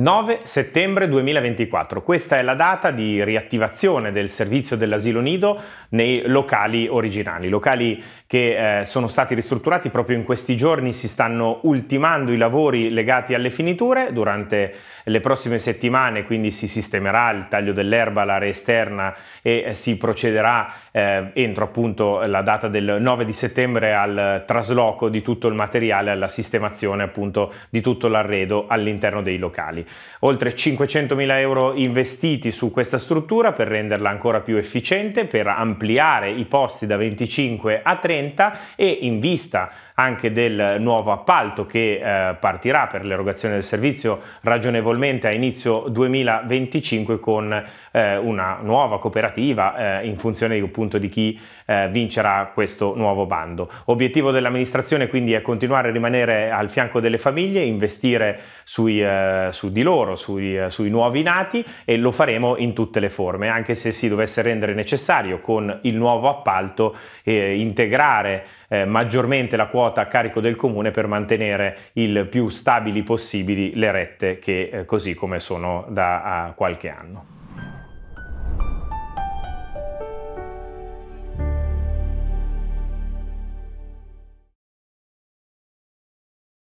9 settembre 2024, questa è la data di riattivazione del servizio dell'asilo nido nei locali originali, locali che eh, sono stati ristrutturati proprio in questi giorni, si stanno ultimando i lavori legati alle finiture, durante le prossime settimane quindi si sistemerà il taglio dell'erba, l'area esterna e eh, si procederà eh, entro appunto la data del 9 di settembre al trasloco di tutto il materiale, alla sistemazione appunto di tutto l'arredo all'interno dei locali oltre 500.000 euro investiti su questa struttura per renderla ancora più efficiente, per ampliare i posti da 25 a 30 e in vista anche del nuovo appalto che eh, partirà per l'erogazione del servizio ragionevolmente a inizio 2025 con eh, una nuova cooperativa eh, in funzione appunto di chi eh, vincerà questo nuovo bando. Obiettivo dell'amministrazione quindi è continuare a rimanere al fianco delle famiglie, investire sui, eh, su di di loro, sui, eh, sui nuovi nati e lo faremo in tutte le forme, anche se si dovesse rendere necessario con il nuovo appalto eh, integrare eh, maggiormente la quota a carico del comune per mantenere il più stabili possibili le rette che eh, così come sono da qualche anno.